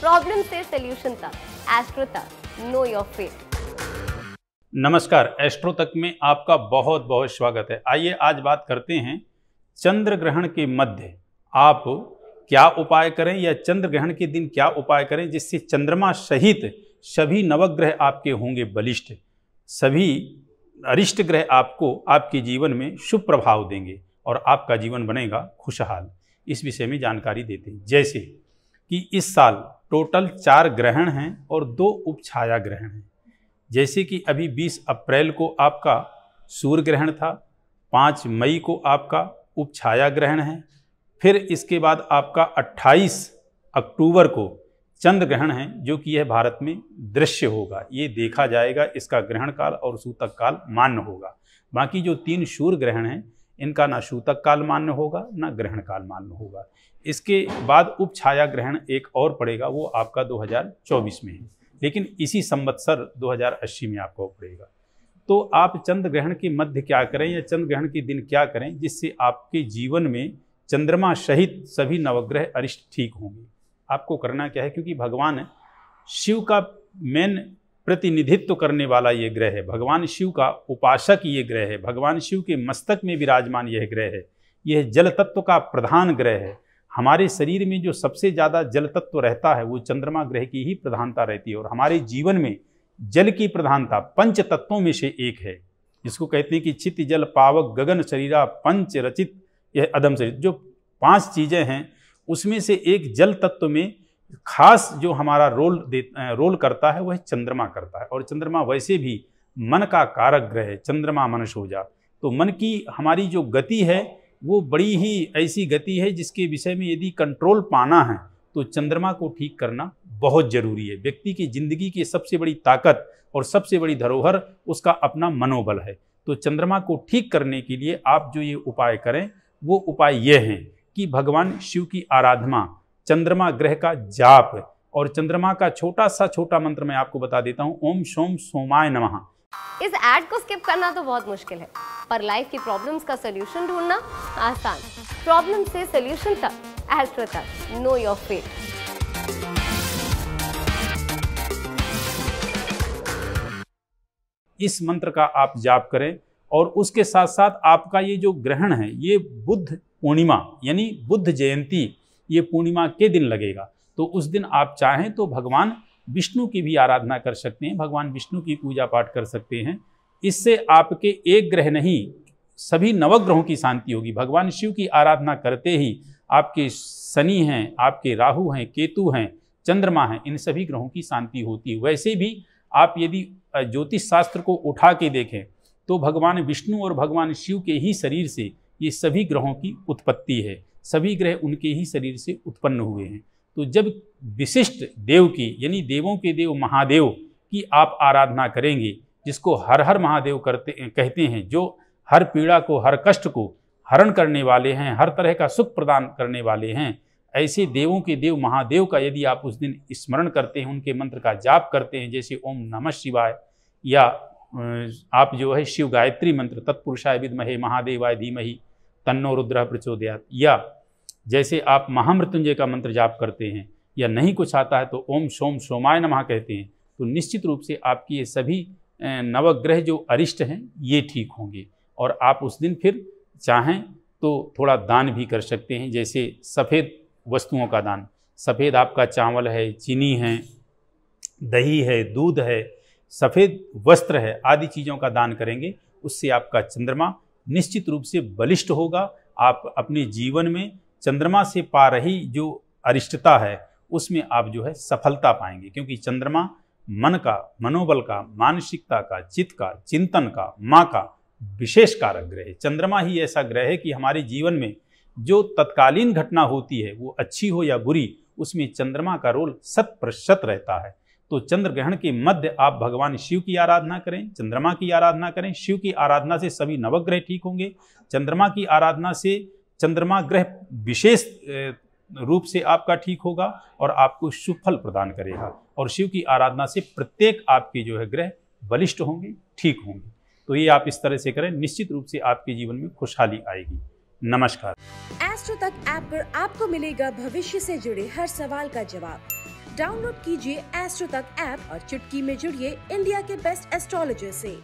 problem से solution तक Astro Tak know your fate नमस्कार एस्ट्रो तक में आपका बहुत बहुत स्वागत है आइए आज बात करते हैं चंद्र ग्रहण के मध्य आप क्या उपाय करें या चंद्र ग्रहण के दिन क्या उपाय करें जिससे चंद्रमा सहित सभी नवग्रह आपके होंगे बलिष्ठ सभी अरिष्ट ग्रह आपको आपके जीवन में शुभ प्रभाव देंगे और आपका जीवन बनेगा खुशहाल इस विषय में जानकारी देते हैं जैसे कि इस साल टोटल चार ग्रहण हैं और दो उपछाया ग्रहण हैं जैसे कि अभी 20 अप्रैल को आपका सूर्य ग्रहण था 5 मई को आपका उपछाया ग्रहण है फिर इसके बाद आपका 28 अक्टूबर को चंद्र ग्रहण है जो कि यह भारत में दृश्य होगा ये देखा जाएगा इसका ग्रहण काल और सूतक काल मान्य होगा बाकी जो तीन सूर्य ग्रहण हैं इनका ना शूतक काल मान्य होगा ना ग्रहण काल मान्य होगा इसके बाद उप छाया ग्रहण एक और पड़ेगा वो आपका 2024 में है लेकिन इसी संवत्सर 2080 में आपको पड़ेगा तो आप चंद्र ग्रहण के मध्य क्या करें या चंद्र ग्रहण के दिन क्या करें जिससे आपके जीवन में चंद्रमा सहित सभी नवग्रह अरिष्ट ठीक होंगे आपको करना क्या है क्योंकि भगवान शिव का मेन प्रतिनिधित्व करने वाला ये ग्रह है भगवान शिव का उपासक ये ग्रह है भगवान शिव के मस्तक में विराजमान यह ग्रह है यह जल तत्व का प्रधान ग्रह है हमारे शरीर में जो सबसे ज़्यादा जल तत्व रहता है वो चंद्रमा ग्रह की ही प्रधानता रहती है और हमारे जीवन में जल की प्रधानता पंच तत्वों में से एक है जिसको कहते हैं कि चित्त जल पावक गगन शरीरा पंच रचित यह अदम शरीर जो पांच चीज़ें हैं उसमें से एक जल तत्व में खास जो हमारा रोल दे रोल करता है वह चंद्रमा करता है और चंद्रमा वैसे भी मन का कारक ग्रह है चंद्रमा जा तो मन की हमारी जो गति है वो बड़ी ही ऐसी गति है जिसके विषय में यदि कंट्रोल पाना है तो चंद्रमा को ठीक करना बहुत ज़रूरी है व्यक्ति की ज़िंदगी की सबसे बड़ी ताकत और सबसे बड़ी धरोहर उसका अपना मनोबल है तो चंद्रमा को ठीक करने के लिए आप जो ये उपाय करें वो उपाय ये हैं कि भगवान शिव की आराधना चंद्रमा ग्रह का जाप और चंद्रमा का छोटा सा छोटा मंत्र मैं आपको बता देता हूँ ओम सोम सोमाय नमः इस एड को स्किप करना तो बहुत मुश्किल है पर लाइफ की प्रॉब्लम्स का सलूशन ढूंढना आसान प्रॉब्लम से सलूशन तक Astro Tak know your fate इस मंत्र का आप जाप करें और उसके साथ साथ आपका ये जो ग्रहण है ये बुद्ध पूर्णिमा यानी बुद्ध जयंती ये पूर्णिमा के दिन लगेगा तो उस दिन आप चाहें तो भगवान विष्णु की भी आराधना कर सकते हैं भगवान विष्णु की पूजा पाठ कर सकते हैं इससे आपके एक ग्रह नहीं सभी नवग्रहों की शांति होगी भगवान शिव की आराधना करते ही आपके शनि हैं आपके राहु हैं केतु हैं चंद्रमा हैं इन सभी ग्रहों की शांति होती है वैसे भी आप यदि ज्योतिष शास्त्र को उठा के देखें तो भगवान विष्णु और भगवान शिव के ही शरीर से ये सभी ग्रहों की उत्पत्ति है सभी ग्रह उनके ही शरीर से उत्पन्न हुए हैं तो जब विशिष्ट देव की यानी देवों के देव महादेव की आप आराधना करेंगे जिसको हर हर महादेव करते कहते हैं जो हर पीड़ा को हर कष्ट को हरण करने वाले हैं हर तरह का सुख प्रदान करने वाले हैं ऐसे देवों के देव महादेव का यदि आप उस दिन स्मरण करते हैं उनके मंत्र का जाप करते हैं जैसे ओम नमः शिवाय या आप जो है शिव गायत्री मंत्र तत्पुरुषाय महे महादेवाय धीमहि तन्नो रुद्र प्रचोदयात या जैसे आप महामृत्युंजय का मंत्र जाप करते हैं या नहीं कुछ आता है तो ओम सोम सोमाय नमः कहते हैं तो निश्चित रूप से आपकी ये सभी नवग्रह जो अरिष्ट हैं ये ठीक होंगे और आप उस दिन फिर चाहें तो थोड़ा दान भी कर सकते हैं जैसे सफ़ेद वस्तुओं का दान सफ़ेद आपका चावल है चीनी है दही है दूध है सफ़ेद वस्त्र है आदि चीज़ों का दान करेंगे उससे आपका चंद्रमा निश्चित रूप से बलिष्ठ होगा आप अपने जीवन में चंद्रमा से पा रही जो अरिष्टता है उसमें आप जो है सफलता पाएंगे क्योंकि चंद्रमा मन का मनोबल का मानसिकता का चित्त का चिंतन का माँ का विशेष कारक ग्रह है चंद्रमा ही ऐसा ग्रह है कि हमारे जीवन में जो तत्कालीन घटना होती है वो अच्छी हो या बुरी उसमें चंद्रमा का रोल शत प्रतिशत रहता है तो चंद्र ग्रहण के मध्य आप भगवान शिव की आराधना करें चंद्रमा की आराधना करें शिव की आराधना से सभी नवग्रह ठीक होंगे चंद्रमा की आराधना से चंद्रमा ग्रह विशेष रूप से आपका ठीक होगा और आपको शुभ फल प्रदान करेगा और शिव की आराधना से प्रत्येक आपके जो है ग्रह बलिष्ठ होंगे ठीक होंगे तो ये आप इस तरह से करें निश्चित रूप से आपके जीवन में खुशहाली आएगी नमस्कार एस्ट्रो तक ऐप आप पर आपको मिलेगा भविष्य से जुड़े हर सवाल का जवाब डाउनलोड कीजिए एस्ट्रो तक ऐप और चुटकी में जुड़िए इंडिया के बेस्ट एस्ट्रोलॉजर से